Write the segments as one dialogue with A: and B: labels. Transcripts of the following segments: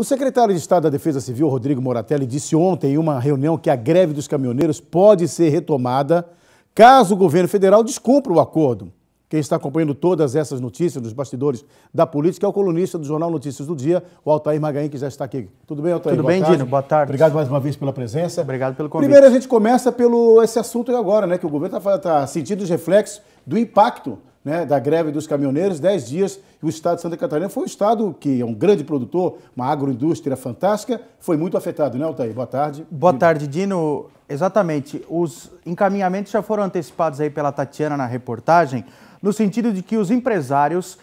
A: O secretário de Estado da Defesa Civil, Rodrigo Moratelli, disse ontem em uma reunião que a greve dos caminhoneiros pode ser retomada caso o governo federal descumpra o acordo. Quem está acompanhando todas essas notícias nos bastidores da política é o colunista do Jornal Notícias do Dia, o Altair Magain, que já está aqui. Tudo bem, Altair? Tudo Boa bem, tarde. Dino? Boa tarde. Obrigado mais uma vez pela presença. Obrigado pelo convite. Primeiro, a gente começa pelo esse assunto agora, né? Que o governo está tá sentindo os reflexos do impacto né, da greve dos caminhoneiros, 10 dias, e o estado de Santa Catarina foi um estado que é um grande produtor,
B: uma agroindústria fantástica, foi muito afetado, né, Altair? Boa tarde. Boa tarde, Dino. Exatamente. Os encaminhamentos já foram antecipados aí pela Tatiana na reportagem, no sentido de que os empresários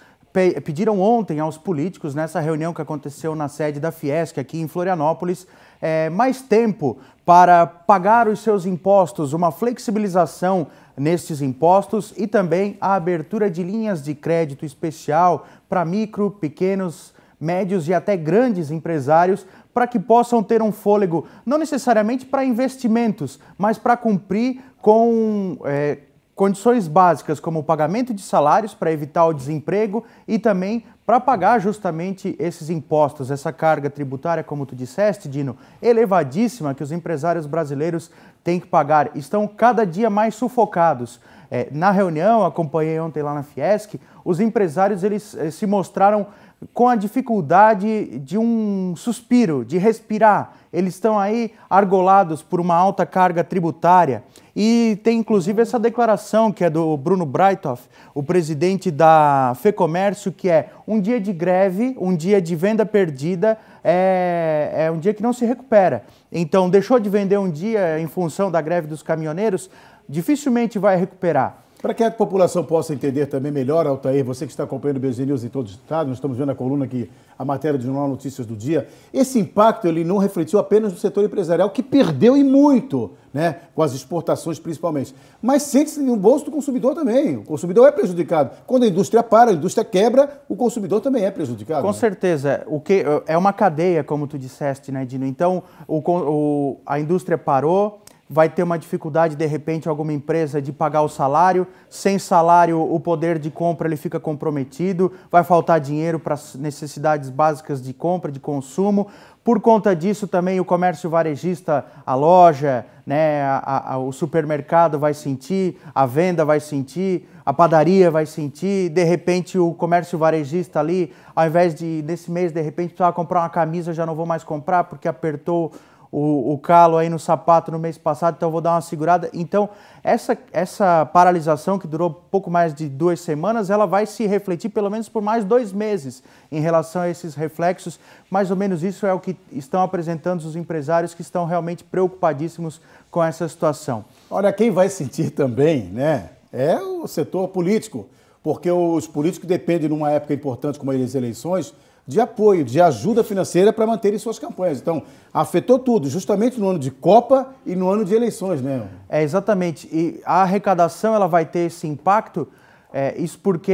B: pediram ontem aos políticos, nessa reunião que aconteceu na sede da Fiesc aqui em Florianópolis, é, mais tempo para pagar os seus impostos, uma flexibilização nestes impostos e também a abertura de linhas de crédito especial para micro, pequenos, médios e até grandes empresários para que possam ter um fôlego, não necessariamente para investimentos, mas para cumprir com. É, condições básicas como o pagamento de salários para evitar o desemprego e também para pagar justamente esses impostos, essa carga tributária, como tu disseste, Dino, elevadíssima que os empresários brasileiros têm que pagar. Estão cada dia mais sufocados. É, na reunião, acompanhei ontem lá na Fiesc, os empresários eles eh, se mostraram com a dificuldade de um suspiro, de respirar. Eles estão aí argolados por uma alta carga tributária. E tem inclusive essa declaração que é do Bruno Breitoff, o presidente da FEComércio, que é um dia de greve, um dia de venda perdida, é, é um dia que não se recupera. Então, deixou de vender um dia em função da greve dos caminhoneiros, dificilmente vai recuperar. Para que a população possa entender
A: também melhor, Altair, você que está acompanhando o BG News em todo o estado, nós estamos vendo na coluna aqui a matéria de Jornal Notícias do Dia, esse impacto ele não refletiu apenas no setor empresarial, que perdeu e muito, né, com as exportações principalmente, mas sente-se no bolso do consumidor também. O consumidor é prejudicado. Quando a indústria para, a indústria quebra, o consumidor também é prejudicado.
B: Com né? certeza. O que, é uma cadeia, como tu disseste, né, Dino? Então, o, o a indústria parou, vai ter uma dificuldade de repente alguma empresa de pagar o salário, sem salário o poder de compra ele fica comprometido, vai faltar dinheiro para as necessidades básicas de compra, de consumo. Por conta disso também o comércio varejista, a loja, né, a, a, o supermercado vai sentir, a venda vai sentir, a padaria vai sentir, de repente o comércio varejista ali, ao invés de nesse mês de repente precisar comprar uma camisa, já não vou mais comprar porque apertou o, o calo aí no sapato no mês passado, então eu vou dar uma segurada. Então, essa, essa paralisação que durou pouco mais de duas semanas, ela vai se refletir pelo menos por mais dois meses em relação a esses reflexos. Mais ou menos isso é o que estão apresentando os empresários que estão realmente preocupadíssimos com essa situação. Olha, quem vai sentir também, né, é o setor político,
A: porque os políticos dependem, numa época importante como as eleições, de apoio, de ajuda
B: financeira para manterem suas campanhas. Então, afetou tudo, justamente no ano de Copa e no ano de eleições, né? É, exatamente. E a arrecadação ela vai ter esse impacto, é, isso porque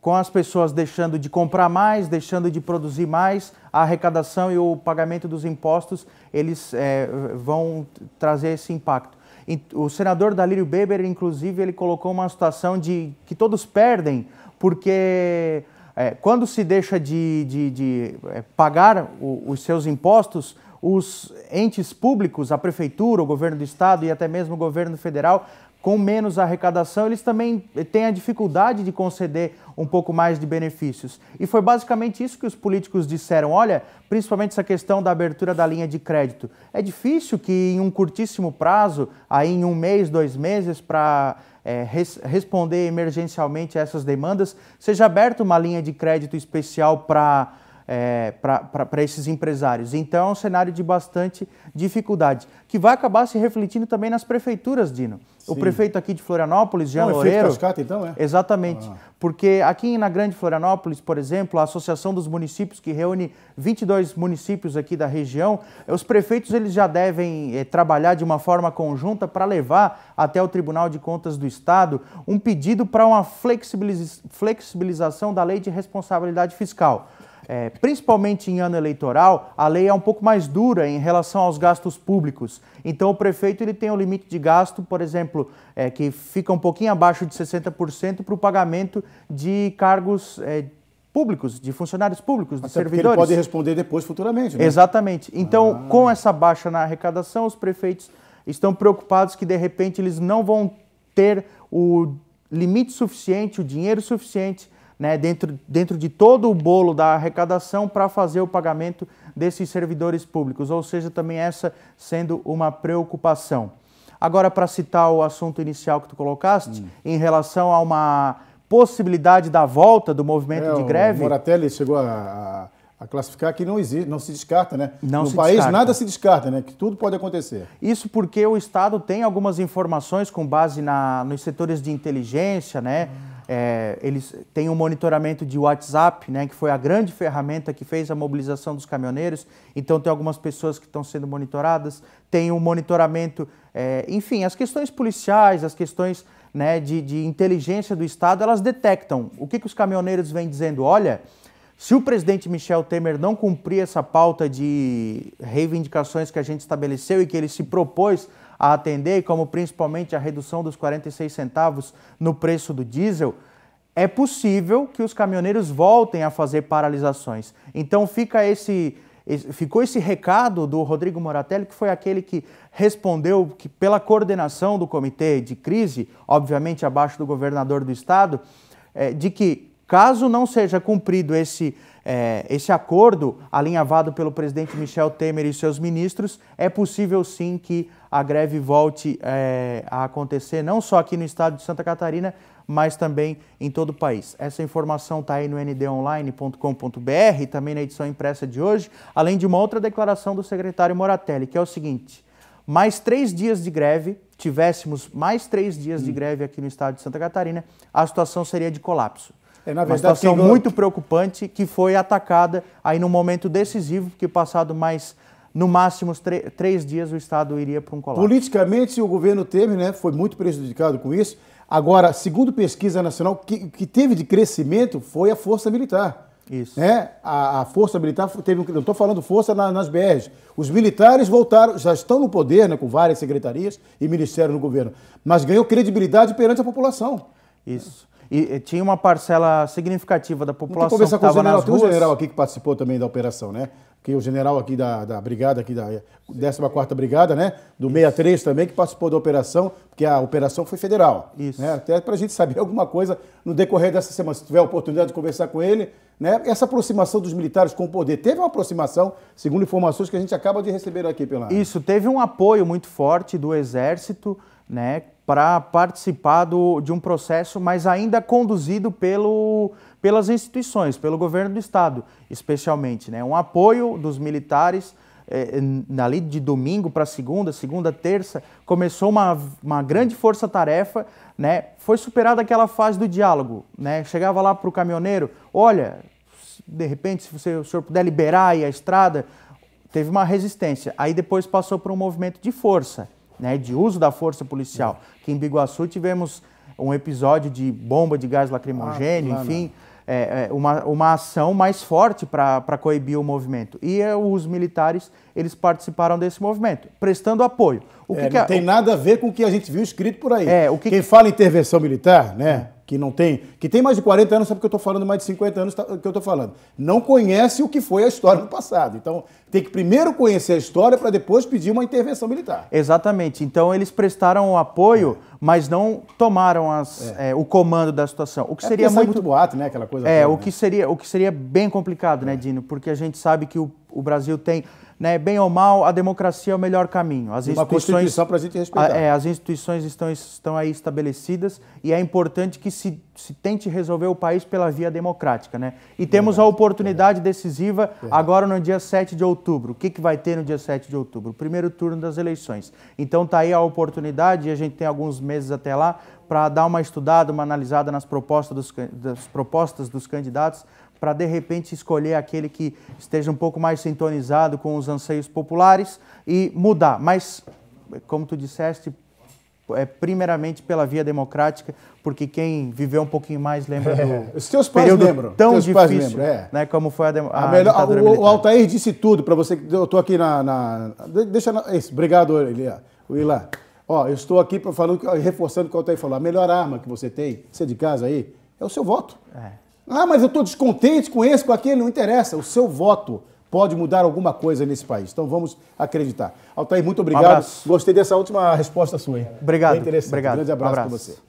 B: com as pessoas deixando de comprar mais, deixando de produzir mais, a arrecadação e o pagamento dos impostos, eles é, vão trazer esse impacto. O senador Dalírio Beber, inclusive, ele colocou uma situação de que todos perdem, porque é, quando se deixa de, de, de é, pagar o, os seus impostos, os entes públicos, a prefeitura, o governo do estado e até mesmo o governo federal com menos arrecadação, eles também têm a dificuldade de conceder um pouco mais de benefícios. E foi basicamente isso que os políticos disseram. Olha, principalmente essa questão da abertura da linha de crédito. É difícil que em um curtíssimo prazo, aí em um mês, dois meses, para é, res responder emergencialmente a essas demandas, seja aberta uma linha de crédito especial para é, para esses empresários. Então é um cenário de bastante dificuldade, que vai acabar se refletindo também nas prefeituras, Dino. Sim. O prefeito aqui de Florianópolis, Jean Não, é Loureiro... Cascata, então, é? Exatamente. Ah. Porque aqui na Grande Florianópolis, por exemplo, a Associação dos Municípios, que reúne 22 municípios aqui da região, os prefeitos eles já devem é, trabalhar de uma forma conjunta para levar até o Tribunal de Contas do Estado um pedido para uma flexibilização da Lei de Responsabilidade Fiscal é, principalmente em ano eleitoral, a lei é um pouco mais dura em relação aos gastos públicos. Então, o prefeito ele tem um limite de gasto, por exemplo, é, que fica um pouquinho abaixo de 60% para o pagamento de cargos é, públicos, de funcionários públicos, de Até servidores. Ele pode responder depois, futuramente. Né? Exatamente. Então, ah. com essa baixa na arrecadação, os prefeitos estão preocupados que, de repente, eles não vão ter o limite suficiente, o dinheiro suficiente né, dentro, dentro de todo o bolo da arrecadação para fazer o pagamento desses servidores públicos, ou seja, também essa sendo uma preocupação. Agora, para citar o assunto inicial que tu colocaste, hum. em relação a uma possibilidade da volta do movimento é, de greve. O
A: Moratelli chegou a,
B: a, classificar que não existe, não se descarta, né? Não no país descarta. nada se
A: descarta, né? Que tudo pode acontecer.
B: Isso porque o Estado tem algumas informações com base na, nos setores de inteligência, né? Hum é, eles têm um monitoramento de WhatsApp, né, que foi a grande ferramenta que fez a mobilização dos caminhoneiros. Então, tem algumas pessoas que estão sendo monitoradas. Tem um monitoramento, é, enfim, as questões policiais, as questões né, de, de, inteligência do Estado, elas detectam o que, que os caminhoneiros vêm dizendo. Olha, se o presidente Michel Temer não cumprir essa pauta de reivindicações que a gente estabeleceu e que ele se propôs a atender, como principalmente a redução dos 46 centavos no preço do diesel, é possível que os caminhoneiros voltem a fazer paralisações. Então fica esse ficou esse recado do Rodrigo Moratelli, que foi aquele que respondeu que pela coordenação do comitê de crise, obviamente abaixo do governador do estado, é, de que caso não seja cumprido esse, é, esse acordo alinhavado pelo presidente Michel Temer e seus ministros, é possível sim que a greve volte é, a acontecer, não só aqui no estado de Santa Catarina, mas também em todo o país. Essa informação está aí no ndonline.com.br, também na edição impressa de hoje, além de uma outra declaração do secretário Moratelli, que é o seguinte: mais três dias de greve, tivéssemos mais três dias de hum. greve aqui no estado de Santa Catarina, a situação seria de colapso. É, verdade, uma situação muito preocupante que foi atacada aí num momento decisivo, porque passado mais no máximo três dias o Estado iria para um colapso.
A: Politicamente, o governo teve, né, foi muito prejudicado com isso. Agora, segundo pesquisa nacional, o que, que, teve de crescimento foi a força militar. Isso. Né? A, a força militar teve Não estou falando força na, nas BRs. Os militares voltaram, já estão no poder, né, com várias secretarias e ministério no governo, mas ganhou credibilidade perante a população. Isso.
B: E, e, tinha uma parcela significativa da população. Vamos conversar com o general, tem um general
A: aqui que participou também da operação, né? que é o general aqui da, da brigada, aqui da 14 Brigada, né? Do Isso. 63 também, que participou da operação, porque a operação foi federal. Isso. Né? Até para a gente saber alguma coisa no decorrer dessa semana. Se tiver a oportunidade de conversar com ele, né? Essa aproximação dos militares com o
B: poder, teve uma aproximação, segundo informações que a gente acaba de receber aqui pela... Isso, teve um apoio muito forte do Exército, né? Para participar do, de um processo, mas ainda conduzido pelo pelas instituições, pelo governo do Estado, especialmente. Né? Um apoio dos militares eh, ali de domingo para segunda, segunda, terça, começou uma, uma grande força-tarefa, né? foi superada aquela fase do diálogo. Né? Chegava lá para o caminhoneiro, olha, de repente, se você, o senhor puder liberar aí a estrada, teve uma resistência. Aí depois passou por um movimento de força, né, de uso da força policial. Que em Biguaçu tivemos um episódio de bomba de gás lacrimogênio, ah, enfim, é, é, uma, uma ação mais forte para coibir o movimento. E é, os militares, eles participaram desse movimento, prestando apoio. O que é, que não a... É tem nada a ver com o que a gente viu escrito por aí. É, o que... Quem fala
A: intervenção militar, né? Hum que não tem, que tem mais de 40 anos, sabe que eu estou falando mais de 50 anos tá, que eu estou falando. Não conhece o que foi
B: a história do passado. Então, tem que primeiro conhecer a história para depois pedir uma intervenção militar. Exatamente. Então, eles prestaram o apoio, é. mas não tomaram as, é. É, o comando da situação. O que é seria é muito... boato, né, aquela coisa. É, toda, o né? que seria, o que seria bem complicado, né, é. Dino? Porque a gente sabe que o, o Brasil tem né, bem ou mal, a democracia é o melhor caminho. As uma instituições, para a gente respeitar. É, as instituições estão, estão aí estabelecidas e é importante que se, se tente resolver o país pela via democrática. Né? E temos verdade, a oportunidade verdade. decisiva verdade. agora no dia 7 de outubro. O que, que vai ter no dia 7 de outubro? primeiro turno das eleições. Então está aí a oportunidade e a gente tem alguns meses até lá para dar uma estudada, uma analisada nas propostas dos, das propostas dos candidatos para de repente escolher aquele que esteja um pouco mais sintonizado com os anseios populares e mudar. Mas, como tu disseste, é primeiramente pela via democrática, porque quem viveu um pouquinho mais lembra é. do Os teus pais período lembram. tão Teus difícil, é. né, como foi a, a, a melhor, ditadura o, O
A: Altair disse tudo para você. Eu estou aqui na, na, deixa na, obrigado, Elia, o Ilan. Ó, eu estou aqui para falando, reforçando o que o Altair falou. A melhor arma que você tem, você de casa aí, é o seu voto. É. Ah, mas eu estou descontente com esse, com aquele, não interessa. O seu voto pode mudar alguma coisa nesse país. Então vamos acreditar. Altair, muito obrigado. Um Gostei dessa última resposta sua. Hein? Obrigado. Bem interessante. Obrigado. Um grande abraço, um abraço. para você.